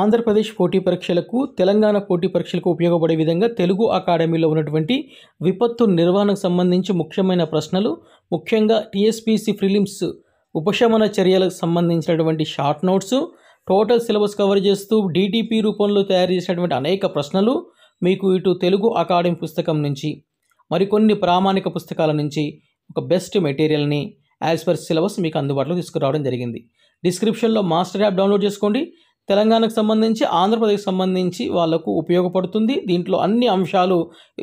ఆంధ్రప్రదేశ్ పోటీ పరీక్షలకు తెలంగాణ పోటీ పరీక్షలకు ఉపయోగపడే విధంగా తెలుగు అకాడమీలో ఉన్నటువంటి విపత్తు నిర్వహణకు సంబంధించి ముఖ్యమైన ప్రశ్నలు ముఖ్యంగా టీఎస్పిసి ఫిలిమ్స్ ఉపశమన చర్యలకు సంబంధించినటువంటి short notes total syllabus cover చేస్తూ డీటీపీ రూపంలో తయారు చేసినటువంటి అనేక ప్రశ్నలు మీకు ఇటు తెలుగు అకాడమీ పుస్తకం నుంచి మరికొన్ని ప్రామాణిక పుస్తకాల నుంచి ఒక బెస్ట్ మెటీరియల్ని యాజ్ పర్ సిలబస్ మీకు అందుబాటులో తీసుకురావడం జరిగింది డిస్క్రిప్షన్లో మాస్టర్ యాప్ డౌన్లోడ్ చేసుకోండి తెలంగాణకు సంబంధించి ఆంధ్రప్రదేశ్ సంబంధించి వాళ్లకు ఉపయోగపడుతుంది దీంట్లో అన్ని అంశాలు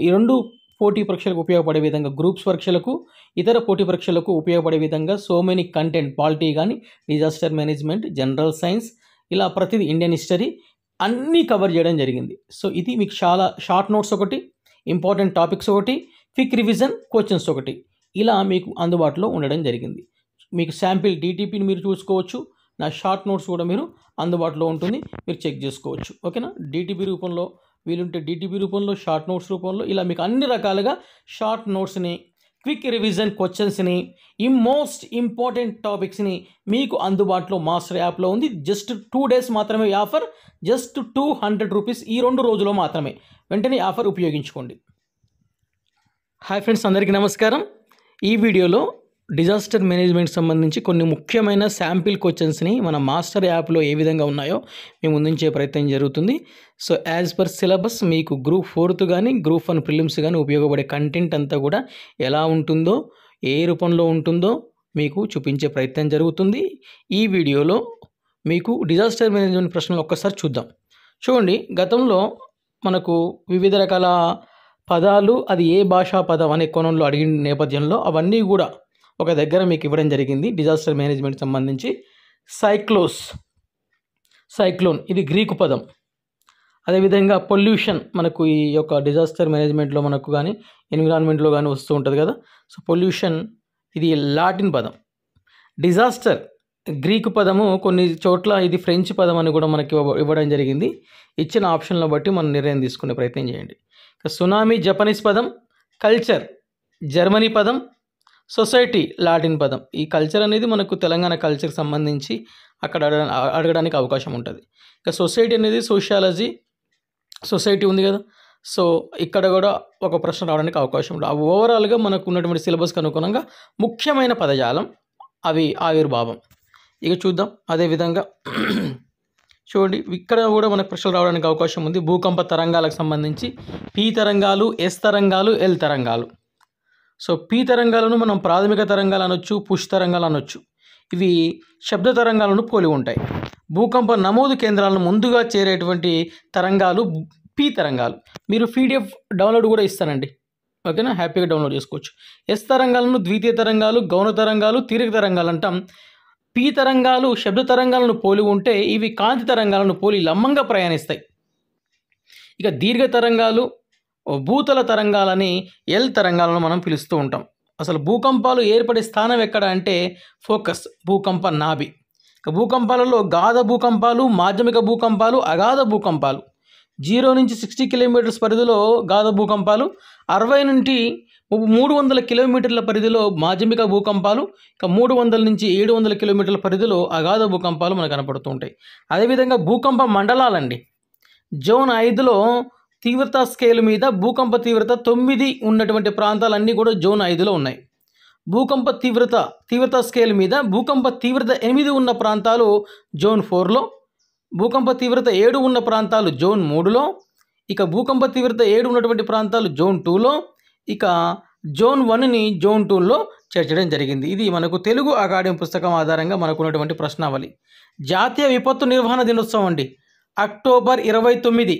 ఈ రెండు పోటీ పరీక్షలకు ఉపయోగపడే విధంగా గ్రూప్స్ పరీక్షలకు ఇతర పోటీ పరీక్షలకు ఉపయోగపడే విధంగా సో మెనీ కంటెంట్ పాలిటీ కానీ డిజాస్టర్ మేనేజ్మెంట్ జనరల్ సైన్స్ ఇలా ప్రతిదీ ఇండియన్ హిస్టరీ అన్నీ కవర్ చేయడం జరిగింది సో ఇది మీకు చాలా షార్ట్ నోట్స్ ఒకటి ఇంపార్టెంట్ టాపిక్స్ ఒకటి క్విక్ రివిజన్ క్వశ్చన్స్ ఒకటి ఇలా మీకు అందుబాటులో ఉండడం జరిగింది మీకు శాంపిల్ డీటీపీని మీరు చూసుకోవచ్చు నా షార్ట్ నోట్స్ కూడా మీరు అందుబాటులో ఉంటుంది మీరు చెక్ చేసుకోవచ్చు ఓకేనా డిటిబి రూపంలో వీలుంటే డిటిబి రూపంలో షార్ట్ నోట్స్ రూపంలో ఇలా మీకు అన్ని రకాలుగా షార్ట్ నోట్స్ని క్విక్ రివిజన్ క్వశ్చన్స్ని ఈ మోస్ట్ ఇంపార్టెంట్ టాపిక్స్ని మీకు అందుబాటులో మాస్టర్ యాప్లో ఉంది జస్ట్ టూ డేస్ మాత్రమే offer just two hundred rupees ఈ రెండు రోజుల్లో మాత్రమే వెంటనే ఆఫర్ ఉపయోగించుకోండి హాయ్ ఫ్రెండ్స్ అందరికీ నమస్కారం ఈ వీడియోలో డిజాస్టర్ మేనేజ్మెంట్ సంబంధించి కొన్ని ముఖ్యమైన శాంపిల్ క్వశ్చన్స్ని మన మాస్టర్ యాప్లో ఏ విధంగా ఉన్నాయో మేము ముందుంచే ప్రయత్నం జరుగుతుంది సో యాజ్ పర్ సిలబస్ మీకు గ్రూప్ ఫోర్త్ కానీ గ్రూప్ వన్ ప్రిలిమ్స్ కానీ ఉపయోగపడే కంటెంట్ అంతా కూడా ఎలా ఉంటుందో ఏ రూపంలో ఉంటుందో మీకు చూపించే ప్రయత్నం జరుగుతుంది ఈ వీడియోలో మీకు డిజాస్టర్ మేనేజ్మెంట్ ప్రశ్నలు ఒక్కసారి చూద్దాం చూడండి గతంలో మనకు వివిధ రకాల పదాలు అది ఏ భాషా పదం అనే కోణంలో అడిగిన నేపథ్యంలో అవన్నీ కూడా ఒక దగ్గర మీకు ఇవ్వడం జరిగింది డిజాస్టర్ మేనేజ్మెంట్ సంబంధించి సైక్లోస్ సైక్లోన్ ఇది గ్రీకు పదం అదేవిధంగా పొల్యూషన్ మనకు ఈ యొక్క డిజాస్టర్ మేనేజ్మెంట్లో మనకు కానీ ఎన్విరాన్మెంట్లో కానీ వస్తూ ఉంటుంది కదా సో పొల్యూషన్ ఇది లాటిన్ పదం డిజాస్టర్ గ్రీకు పదము కొన్ని చోట్ల ఇది ఫ్రెంచ్ పదం అని కూడా మనకి ఇవ్వడం జరిగింది ఇచ్చిన ఆప్షన్లను బట్టి మనం నిర్ణయం తీసుకునే ప్రయత్నం చేయండి సునామీ జపనీస్ పదం కల్చర్ జర్మనీ పదం సొసైటీ లాటిన్ పదం ఈ కల్చర్ అనేది మనకు తెలంగాణ కల్చర్కి సంబంధించి అక్కడ అడగడానికి అవకాశం ఉంటుంది ఇక సొసైటీ అనేది సోషియాలజీ సొసైటీ ఉంది కదా సో ఇక్కడ కూడా ఒక ప్రశ్న రావడానికి అవకాశం ఉంటుంది ఓవరాల్గా మనకు ఉన్నటువంటి సిలబస్కి అనుగుణంగా ముఖ్యమైన పదజాలం అవి ఆవిర్భావం ఇక చూద్దాం అదేవిధంగా చూడండి ఇక్కడ కూడా మనకు ప్రశ్నలు రావడానికి అవకాశం ఉంది భూకంప తరంగాలకు సంబంధించి పీ తరంగాలు ఎస్ తరంగాలు ఎల్ తరంగాలు సో పీ తరంగాలను మనం ప్రాథమిక తరంగాలు అనొచ్చు పుష్ తరంగాలు అనొచ్చు ఇవి శబ్ద తరంగాలను పోలి ఉంటాయి భూకంప నమోదు కేంద్రాలను ముందుగా చేరేటువంటి తరంగాలు పీ తరంగాలు మీరు పీడిఎఫ్ డౌన్లోడ్ కూడా ఇస్తానండి ఓకేనా హ్యాపీగా డౌన్లోడ్ చేసుకోవచ్చు ఎస్ తరంగాలను ద్వితీయ తరంగాలు గౌన తరంగాలు తీరిక తరంగాలు అంటాం పీ తరంగాలు శబ్ద తరంగాలను పోలి ఉంటే ఇవి కాంతి తరంగాలను పోలి లమ్మంగా ప్రయాణిస్తాయి ఇక దీర్ఘ తరంగాలు భూతల తరంగాలని ఎల్ తరంగాలను మనం పిలుస్తూ ఉంటాం అసలు భూకంపాలు ఏర్పడే స్థానం ఎక్కడ అంటే ఫోకస్ భూకంప నాభి భూకంపాలలో గాధ భూకంపాలు మాధ్యమిక భూకంపాలు అగాధ భూకంపాలు జీరో నుంచి సిక్స్టీ కిలోమీటర్స్ పరిధిలో గాధ భూకంపాలు అరవై నుండి మూడు వందల కిలోమీటర్ల పరిధిలో మాధ్యమిక భూకంపాలు ఇక మూడు వందల నుంచి ఏడు వందల కిలోమీటర్ల పరిధిలో అగాధ భూకంపాలు మనకు కనపడుతూ ఉంటాయి అదేవిధంగా భూకంప మండలాలండి జోన్ ఐదులో తీవ్రత స్కేల్ మీద భూకంప తీవ్రత తొమ్మిది ఉన్నటువంటి ప్రాంతాలన్నీ కూడా జోన్ ఐదులో ఉన్నాయి భూకంప తీవ్రత తీవ్రత స్కేల్ మీద భూకంప తీవ్రత ఎనిమిది ఉన్న ప్రాంతాలు జోన్ ఫోర్లో భూకంప తీవ్రత ఏడు ఉన్న ప్రాంతాలు జోన్ మూడులో ఇక భూకంప తీవ్రత ఏడు ఉన్నటువంటి ప్రాంతాలు జోన్ టూలో ఇక జోన్ వన్ని జోన్ టూలో చేర్చడం జరిగింది ఇది మనకు తెలుగు అకాడమీ పుస్తకం ఆధారంగా మనకున్నటువంటి ప్రశ్నావళి జాతీయ విపత్తు నిర్వహణ దినోత్సవం అండి అక్టోబర్ ఇరవై తొమ్మిది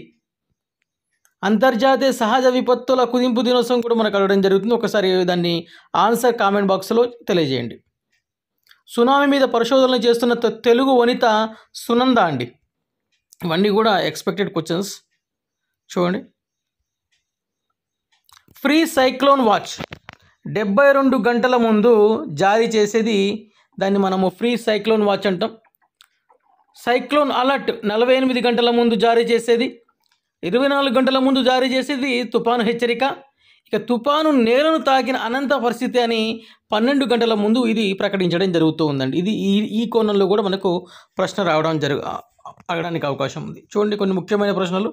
అంతర్జాతీయ సహజ విపత్తుల కుదింపు దినోత్సవం కూడా మనకు అడగడం జరుగుతుంది ఒకసారి దాన్ని ఆన్సర్ కామెంట్ బాక్స్లో తెలియజేయండి సునామీ మీద పరిశోధనలు చేస్తున్న తెలుగు వనిత సునంద అండి ఇవన్నీ కూడా ఎక్స్పెక్టెడ్ క్వశ్చన్స్ చూడండి ఫ్రీ సైక్లోన్ వాచ్ డెబ్బై రెండు గంటల ముందు జారీ చేసేది దాన్ని మనము ఫ్రీ సైక్లోన్ వాచ్ అంటాం సైక్లోన్ అలర్ట్ నలభై ఎనిమిది గంటల ముందు జారీ చేసేది ఇరవై నాలుగు గంటల ముందు జారీ చేసేది తుపాను హెచ్చరిక ఇక తుపాను నేలను తాకిన అనంత పరిస్థితి అని పన్నెండు గంటల ముందు ఇది ప్రకటించడం జరుగుతూ ఉందండి ఇది ఈ ఈ కోణంలో కూడా మనకు ప్రశ్న రావడం జరుగు అడగడానికి అవకాశం ఉంది చూడండి కొన్ని ముఖ్యమైన ప్రశ్నలు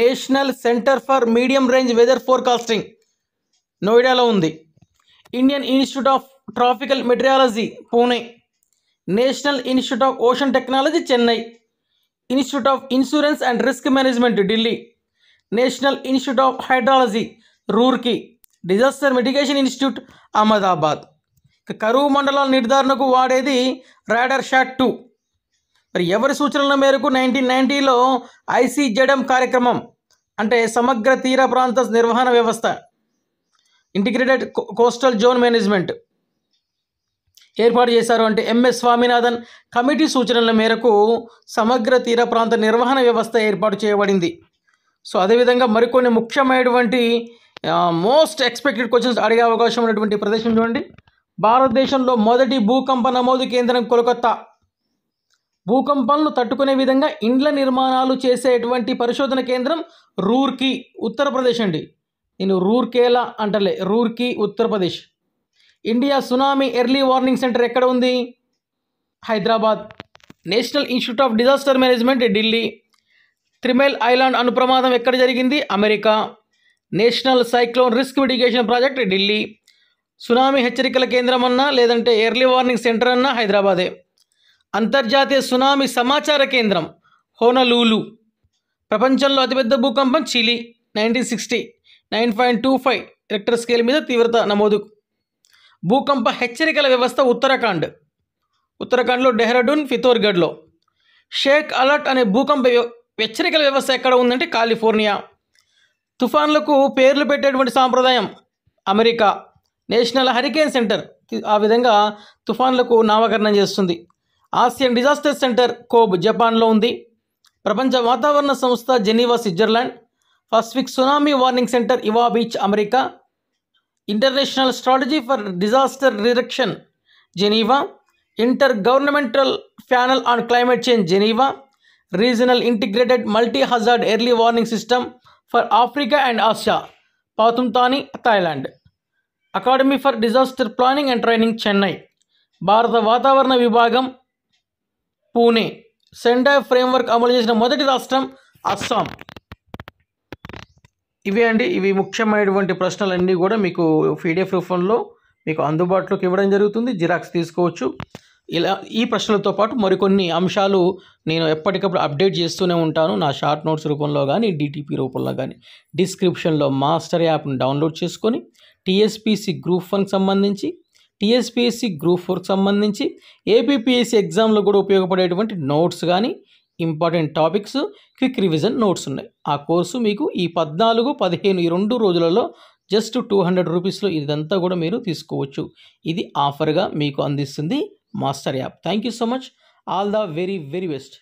National Centre for Medium Range Weather Forecasting నోయిడాలో ఉంది Indian Institute of Tropical Meteorology Pune National Institute of Ocean Technology Chennai Institute of Insurance and Risk Management Delhi National Institute of Hydrology Roorkee Disaster Mitigation Institute Ahmedabad కరువు మండలాల నిర్ధారణకు వాడేది రాడర్ షాట్ టూ మరి ఎవరి సూచనల మేరకు నైన్టీన్ నైన్టీలో ఐసీజెడ్ఎం కార్యక్రమం అంటే సమగ్ర తీర ప్రాంత నిర్వహణ వ్యవస్థ ఇంటిగ్రేటెడ్ కోస్టల్ జోన్ మేనేజ్మెంట్ ఏర్పాటు చేశారు అంటే ఎంఎస్ స్వామినాథన్ కమిటీ సూచనల మేరకు సమగ్ర తీర ప్రాంత నిర్వహణ వ్యవస్థ ఏర్పాటు చేయబడింది సో అదేవిధంగా మరికొన్ని ముఖ్యమైనటువంటి మోస్ట్ ఎక్స్పెక్టెడ్ క్వశ్చన్స్ అడిగే అవకాశం ఉన్నటువంటి ప్రదేశం చూడండి భారతదేశంలో మొదటి భూకంప నమోదు కేంద్రం కోలకత్తా భూకంపాలను తట్టుకునే విధంగా ఇండ్ల నిర్మాణాలు చేసేటువంటి పరిశోధన కేంద్రం రూర్కి ఉత్తరప్రదేశ్ అండి నేను రూర్కేలా అంటలే Roorkee Uttar Pradesh India tsunami early warning centre ఎక్కడ ఉంది Hyderabad National Institute of Disaster Management Delhi Three Mile Island అనుప్రమాదం ఎక్కడ జరిగింది America National Cyclone Risk Mitigation Project Delhi tsunami హెచ్చరికల కేంద్రం అన్నా లేదంటే ఎర్లీ వార్నింగ్ సెంటర్ అన్నా హైదరాబాదే అంతర్జాతీయ సునామీ సమాచార కేంద్రం హోనలూలు ప్రపంచంలో అతిపెద్ద భూకంపం Chile nineteen sixty nine point two five Richter scale మీద తీవ్రత నమోదు భూకంప హెచ్చరికల వ్యవస్థ ఉత్తరాఖండ్ ఉత్తరాఖండ్లో డెహ్రాడూన్ ఫితోర్గఢ్లో షేక్ అలర్ట్ అనే భూకంప హెచ్చరికల వ్యవస్థ ఎక్కడ ఉందంటే కాలిఫోర్నియా తుఫాన్లకు పేర్లు పెట్టేటువంటి సాంప్రదాయం అమెరికా నేషనల్ హరికేన్ సెంటర్ ఆ విధంగా తుఫాన్లకు నామకరణం చేస్తుంది ఆసియన్ డిజాస్టర్ సెంటర్ కోబ్ జపాన్లో ఉంది ప్రపంచ వాతావరణ సంస్థ Geneva Switzerland Pacific tsunami warning centre Ewa beach America International Strategy for Disaster Reduction Geneva intergovernmental panel on climate change Geneva regional integrated multi hazard early warning system for Africa and Asia Pathum Thani Thailand Academy for Disaster Planning and Training Chennai భారత వాతావరణ విభాగం Pune centre framework అమలు చేసిన మొదటి రాష్ట్రం అస్సాం ఇవే అండి ఇవి ముఖ్యమైనటువంటి ప్రశ్నలన్నీ కూడా మీకు పీడిఎఫ్ రూపంలో మీకు అందుబాటులోకి ఇవ్వడం జరుగుతుంది జిరాక్స్ తీసుకోవచ్చు ఇలా ఈ ప్రశ్నలతో పాటు మరికొన్ని అంశాలు నేను ఎప్పటికప్పుడు అప్డేట్ చేస్తూనే ఉంటాను నా షార్ట్ నోట్స్ రూపంలో కానీ డిటిపి రూపంలో కానీ డిస్క్రిప్షన్లో మాస్టర్ యాప్ను డౌన్లోడ్ చేసుకొని టీఎస్పీసీ గ్రూప్ వన్కి సంబంధించి టీఎస్పీఎస్సీ గ్రూప్ ఫోర్కి సంబంధించి ఏపీపీఎస్సీ ఎగ్జామ్లో కూడా ఉపయోగపడేటువంటి నోట్స్ కానీ important topics quick revision notes ఉన్నాయి ఆ కోర్సు మీకు ఈ పద్నాలుగు పదిహేను ఈ రెండు రోజులలో జస్ట్ టూ హండ్రెడ్ రూపీస్లో ఇదంతా కూడా మీరు తీసుకోవచ్చు ఇది ఆఫర్గా మీకు అందిస్తుంది master app thank you so much all the very very best